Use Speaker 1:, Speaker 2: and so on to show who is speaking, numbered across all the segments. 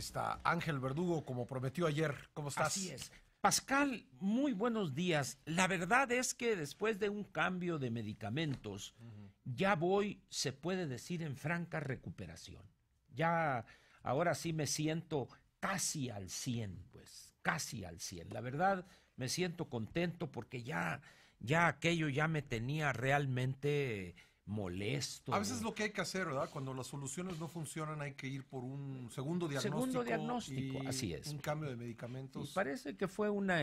Speaker 1: está Ángel Verdugo, como prometió ayer. ¿Cómo estás? Así es. Pascal, muy buenos días. La verdad es que después de un cambio de medicamentos, ya voy, se puede decir, en franca recuperación. Ya, ahora sí me siento casi al 100, pues, casi al 100. La verdad, me siento contento porque ya, ya aquello ya me tenía realmente molesto. A veces lo que hay que hacer, ¿verdad? Cuando las soluciones no funcionan hay que ir por un segundo diagnóstico. Segundo diagnóstico, así es. Un cambio de medicamentos. Y parece que fue una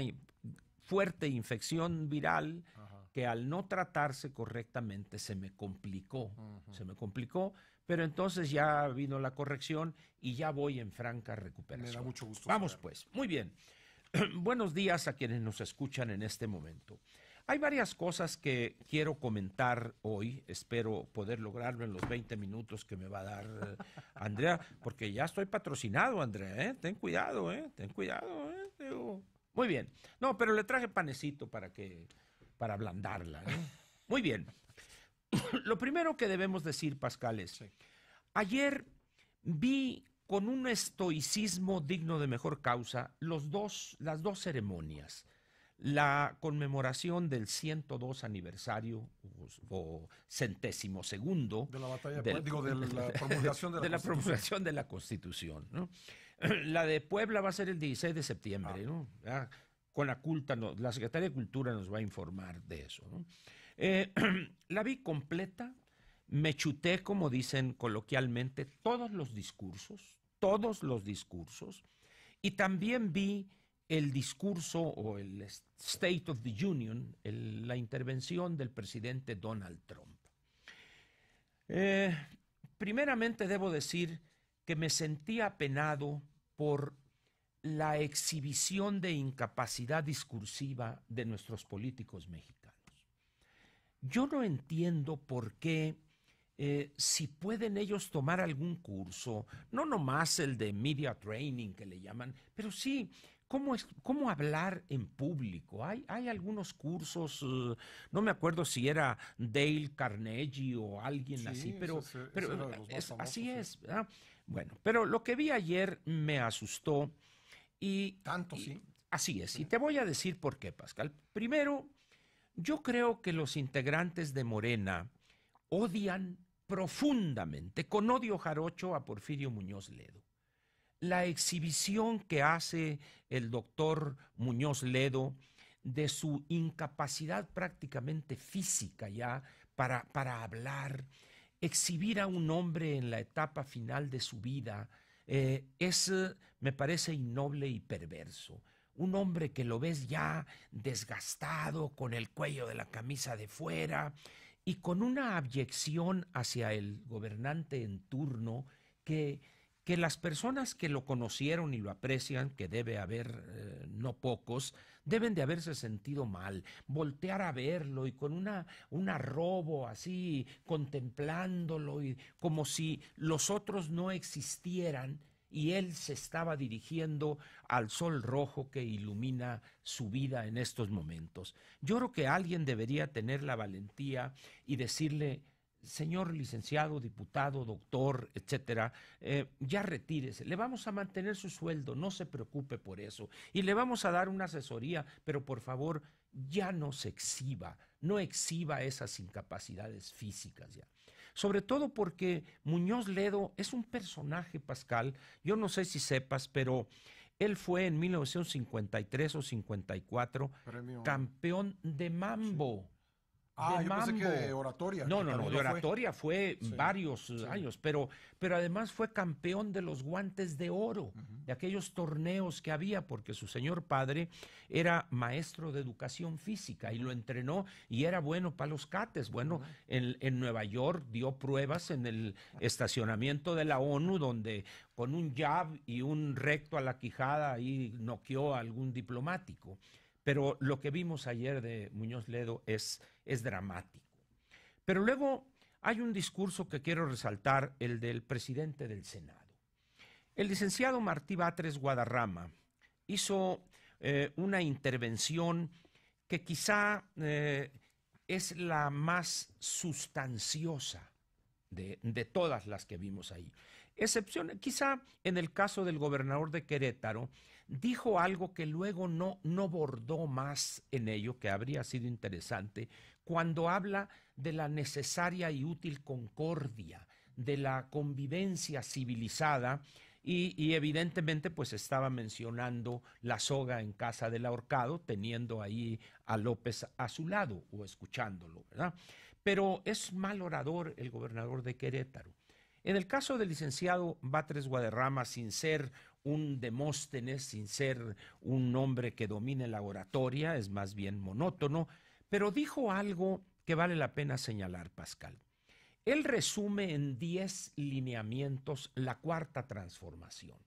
Speaker 1: fuerte infección viral que al no tratarse correctamente se me complicó, se me complicó, pero entonces ya vino la corrección y ya voy en franca recuperación. Me da mucho gusto. Vamos pues, muy bien. Buenos días a quienes nos escuchan en este momento. Hay varias cosas que quiero comentar hoy. Espero poder lograrlo en los 20 minutos que me va a dar eh, Andrea, porque ya estoy patrocinado, Andrea. ¿eh? Ten cuidado, ¿eh? ten cuidado. ¿eh? muy bien. No, pero le traje panecito para que para ablandarla. ¿eh? Muy bien. Lo primero que debemos decir, Pascal, es ayer vi con un estoicismo digno de mejor causa los dos, las dos ceremonias la conmemoración del 102 aniversario o, centésimo segundo de la batalla digo, de la promulgación de la, de la promulgación de la Constitución. ¿no? La de Puebla va a ser el 16 de septiembre, ah. ¿no? con la culta, la Secretaría de Cultura nos va a informar de eso. Eh, la vi completa, me chuté, como dicen coloquialmente, todos los discursos, todos los discursos, y también vi el discurso o el State of the Union, la intervención del presidente Donald Trump. Eh, primeramente debo decir que me sentí apenado por la exhibición de incapacidad discursiva de nuestros políticos mexicanos. Yo no entiendo por qué eh, si pueden ellos tomar algún curso, no nomás el de media training que le llaman, pero sí ¿Cómo, es, ¿Cómo hablar en público? Hay, hay algunos cursos, eh, no me acuerdo si era Dale Carnegie o alguien así, pero, así es. Bueno, pero lo que vi ayer me asustó y... Tanto, sí. Así es, y te voy a decir por qué, Pascal. Primero, yo creo que los integrantes de Morena odian profundamente, con odio jarocho, a Porfirio Muñoz Ledo la exhibición que hace el doctor Muñoz Ledo de su incapacidad prácticamente física ya para, hablar, exhibir a un hombre en la etapa final de su vida, eh, es, eh, me parece, innoble y perverso. Un hombre que lo ves ya desgastado, con el cuello de la camisa de fuera y con una abyección hacia el gobernante en turno que que las personas que lo conocieron y lo aprecian, que debe haber eh, no pocos, deben de haberse sentido mal, voltear a verlo y con una, un arrobo así, contemplándolo y como si los otros no existieran y él se estaba dirigiendo al sol rojo que ilumina su vida en estos momentos. Yo creo que alguien debería tener la valentía y decirle, señor licenciado, diputado, doctor, etcétera, eh, ya retírese, le vamos a mantener su sueldo, no se preocupe por eso, y le vamos a dar una asesoría, pero por favor, ya no se exhiba, no exhiba esas incapacidades físicas ya. Sobre todo porque Muñoz Ledo es un personaje, Pascal, yo no sé si sepas, pero él fue en 1953 o 54 campeón de mambo. Ah, yo que de oratoria. No, no, no, de oratoria fue, varios años, pero, además fue campeón de los guantes de oro, de aquellos torneos que había, porque su señor padre era maestro de educación física y lo entrenó y era bueno para los cates. Bueno, en, en, Nueva York dio pruebas en el estacionamiento de la ONU, donde con un jab y un recto a la quijada ahí noqueó a algún diplomático pero lo que vimos ayer de Muñoz Ledo es, dramático. Pero luego hay un discurso que quiero resaltar, el del presidente del Senado. El licenciado Martí Batres Guadarrama hizo eh, una intervención que quizá eh, es la más sustanciosa de, de, todas las que vimos ahí. Excepción, quizá en el caso del gobernador de Querétaro, dijo algo que luego no, bordó más en ello, que habría sido interesante, cuando habla de la necesaria y útil concordia, de la convivencia civilizada, y, y, evidentemente pues estaba mencionando la soga en casa del ahorcado, teniendo ahí a López a su lado o escuchándolo, ¿verdad? Pero es mal orador el gobernador de Querétaro. En el caso del licenciado Batres Guadarrama, sin ser un Demóstenes, sin ser un hombre que domine la oratoria, es más bien monótono, pero dijo algo que vale la pena señalar, Pascal. Él resume en diez lineamientos la cuarta transformación.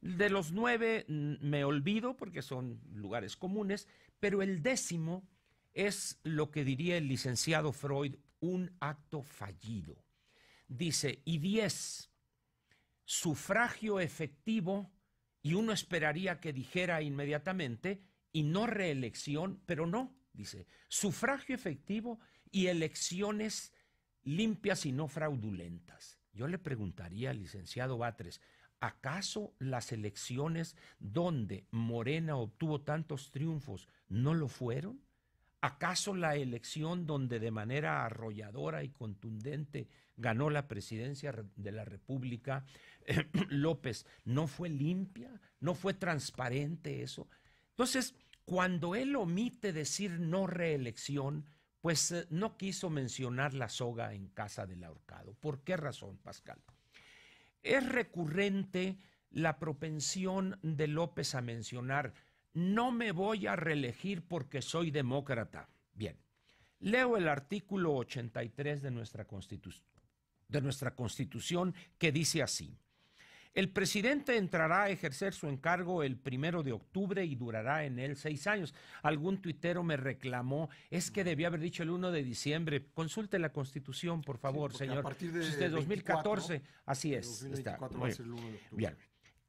Speaker 1: De los nueve mm, me olvido porque son lugares comunes, pero el décimo es lo que diría el licenciado Freud, un acto fallido. Dice, y 10, sufragio efectivo, y uno esperaría que dijera inmediatamente, y no reelección, pero no, dice, sufragio efectivo y elecciones limpias y no fraudulentas. Yo le preguntaría al licenciado Batres, ¿acaso las elecciones donde Morena obtuvo tantos triunfos no lo fueron? ¿Acaso la elección donde de manera arrolladora y contundente ganó la presidencia de la República eh, López no fue limpia? ¿No fue transparente eso? Entonces, cuando él omite decir no reelección, pues eh, no quiso mencionar la soga en casa del ahorcado. ¿Por qué razón, Pascal? Es recurrente la propensión de López a mencionar no me voy a reelegir porque soy demócrata. Bien, leo el artículo 83 de nuestra, de nuestra Constitución que dice así. El presidente entrará a ejercer su encargo el primero de octubre y durará en él seis años. Algún tuitero me reclamó, es que debía haber dicho el 1 de diciembre. Consulte la Constitución, por favor, señor. A partir de, 2014, así es. Bien.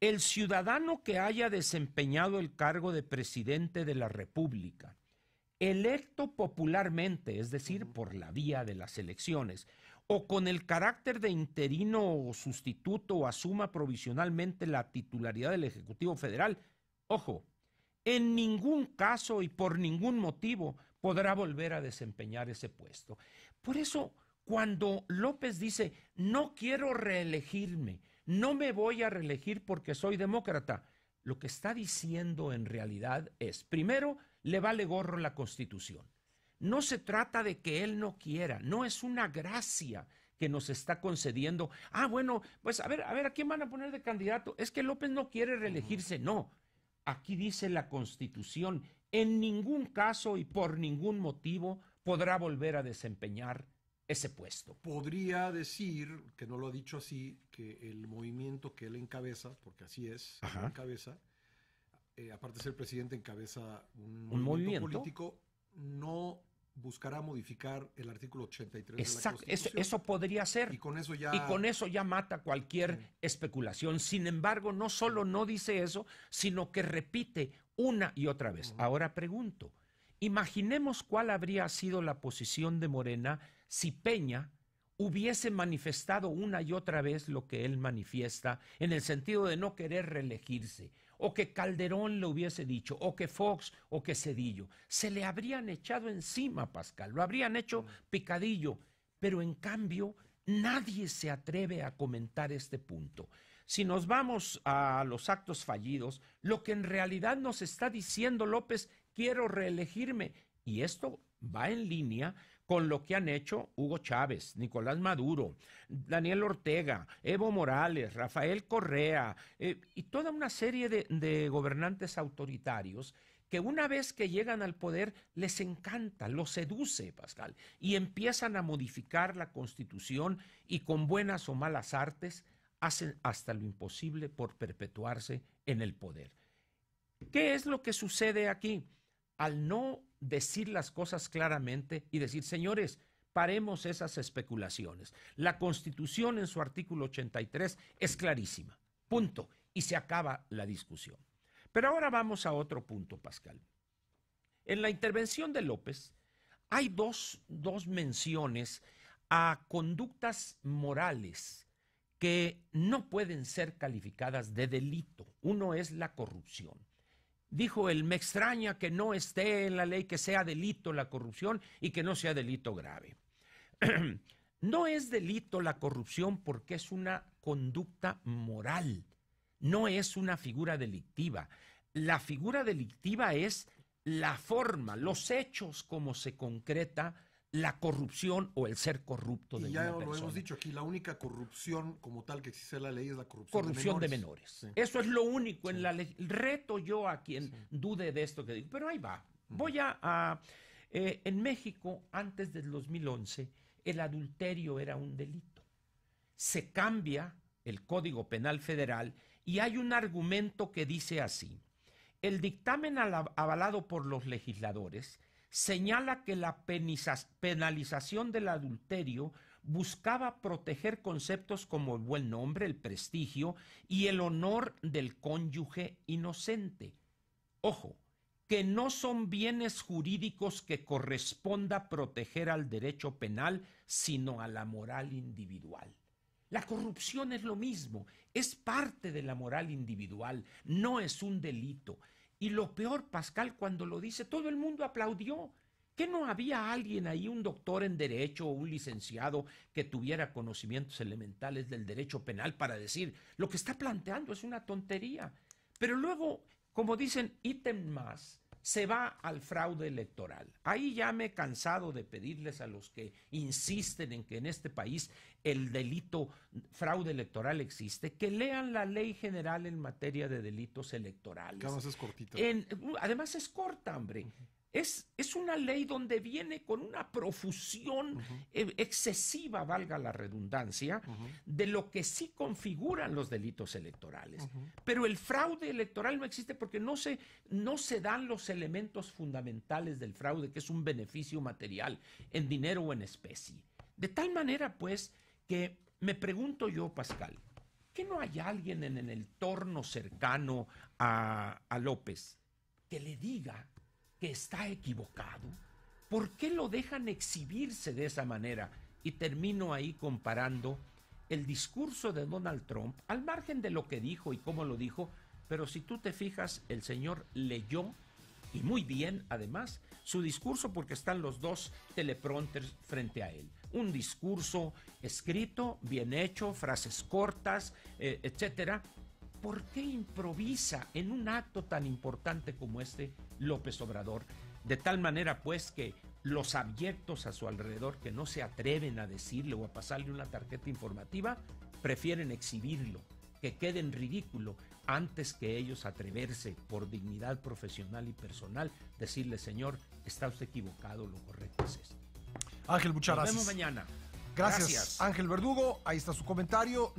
Speaker 1: El ciudadano que haya desempeñado el cargo de presidente de la República, electo popularmente, es decir, por la vía de las elecciones, o con el carácter de interino o sustituto o asuma provisionalmente la titularidad del Ejecutivo Federal, ojo, en ningún caso y por ningún motivo podrá volver a desempeñar ese puesto. Por eso, cuando López dice, no quiero reelegirme, no me voy a reelegir porque soy demócrata. Lo que está diciendo en realidad es, primero, le vale gorro la constitución. No se trata de que él no quiera, no es una gracia que nos está concediendo. Ah, bueno, pues a ver, a ver, ¿a quién van a poner de candidato? Es que López no quiere reelegirse, no. Aquí dice la Constitución, en ningún caso y por ningún motivo podrá volver a desempeñar ese puesto. Podría decir, que no lo ha dicho así, que el movimiento que él encabeza, porque así es, encabeza, eh, aparte de ser presidente, encabeza un, movimiento, político, no buscará modificar el artículo 83 de la Constitución. Eso, eso podría ser. Y con eso ya... Y con eso ya mata cualquier especulación. Sin embargo, no solo no dice eso, sino que repite una y otra vez. Ahora pregunto, imaginemos cuál habría sido la posición de Morena si Peña hubiese manifestado una y otra vez lo que él manifiesta en el sentido de no querer reelegirse, o que Calderón le hubiese dicho, o que Fox, o que Cedillo. Se le habrían echado encima Pascal, lo habrían hecho mm. picadillo, pero en cambio nadie se atreve a comentar este punto. Si nos vamos a los actos fallidos, lo que en realidad nos está diciendo López, quiero reelegirme, y esto va en línea con lo que han hecho Hugo Chávez, Nicolás Maduro, Daniel Ortega, Evo Morales, Rafael Correa eh, y toda una serie de, de gobernantes autoritarios que una vez que llegan al poder les encanta, los seduce, Pascal, y empiezan a modificar la constitución y con buenas o malas artes hacen hasta lo imposible por perpetuarse en el poder. ¿Qué es lo que sucede aquí? al no decir las cosas claramente y decir, señores, paremos esas especulaciones. La Constitución en su artículo 83 es clarísima. Punto. Y se acaba la discusión. Pero ahora vamos a otro punto, Pascal. En la intervención de López hay dos, menciones a conductas morales que no pueden ser calificadas de delito. Uno es la corrupción dijo él, me extraña que no esté en la ley que sea delito la corrupción y que no sea delito grave. no es delito la corrupción porque es una conducta moral, no es una figura delictiva. La figura delictiva es la forma, los hechos como se concreta la corrupción o el ser corrupto de y ya lo hemos dicho aquí, la única corrupción como tal que existe en la ley es la corrupción, de menores. Eso es lo único en la ley. Reto yo a quien dude de esto que digo, pero ahí va. Voy a... Eh, en México, antes del 2011, el adulterio era un delito. Se cambia el Código Penal Federal y hay un argumento que dice así. El dictamen avalado por los legisladores señala que la penalización del adulterio buscaba proteger conceptos como el buen nombre, el prestigio y el honor del cónyuge inocente. Ojo, que no son bienes jurídicos que corresponda proteger al derecho penal, sino a la moral individual. La corrupción es lo mismo, es parte de la moral individual, no es un delito. Y lo peor, Pascal, cuando lo dice, todo el mundo aplaudió. ¿Que no había alguien ahí, un doctor en derecho o un licenciado que tuviera conocimientos elementales del derecho penal para decir, lo que está planteando es una tontería? Pero luego, como dicen, ítem más, se va al fraude electoral. Ahí ya me he cansado de pedirles a los que insisten en que en este país el delito fraude electoral existe, que lean la ley general en materia de delitos electorales. Además es cortita. Uh, además es corta, hombre. Es, una ley donde viene con una profusión e, excesiva, valga la redundancia, de lo que sí configuran los delitos electorales. Pero el fraude electoral no existe porque no se, no se dan los elementos fundamentales del fraude, que es un beneficio material, en dinero o en especie. De tal manera, pues, que me pregunto yo, Pascal, ¿qué no hay alguien en el entorno cercano a, a López que le diga que está equivocado? ¿Por qué lo dejan exhibirse de esa manera? Y termino ahí comparando el discurso de Donald Trump, al margen de lo que dijo y cómo lo dijo, pero si tú te fijas, el señor leyó y muy bien además su discurso porque están los dos teleprompters frente a él. Un discurso escrito, bien hecho, frases cortas, eh, etcétera, ¿por qué improvisa en un acto tan importante como este López Obrador? De tal manera, pues, que los abyectos a su alrededor que no se atreven a decirle o a pasarle una tarjeta informativa, prefieren exhibirlo, que quede en ridículo, antes que ellos atreverse por dignidad profesional y personal, decirle, señor, está usted equivocado, lo correcto es esto. Ángel, muchas Nos vemos mañana. gracias. Ángel Verdugo, ahí está su comentario.